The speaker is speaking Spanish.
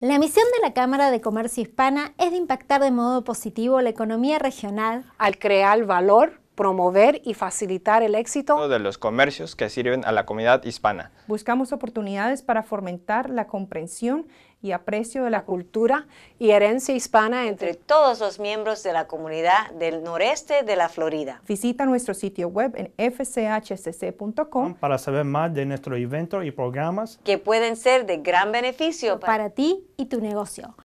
La misión de la Cámara de Comercio Hispana es de impactar de modo positivo la economía regional al crear valor promover y facilitar el éxito de los comercios que sirven a la comunidad hispana. Buscamos oportunidades para fomentar la comprensión y aprecio de la cultura y herencia hispana entre todos los miembros de la comunidad del noreste de la Florida. Visita nuestro sitio web en fchcc.com para saber más de nuestro evento y programas que pueden ser de gran beneficio para ti y tu negocio.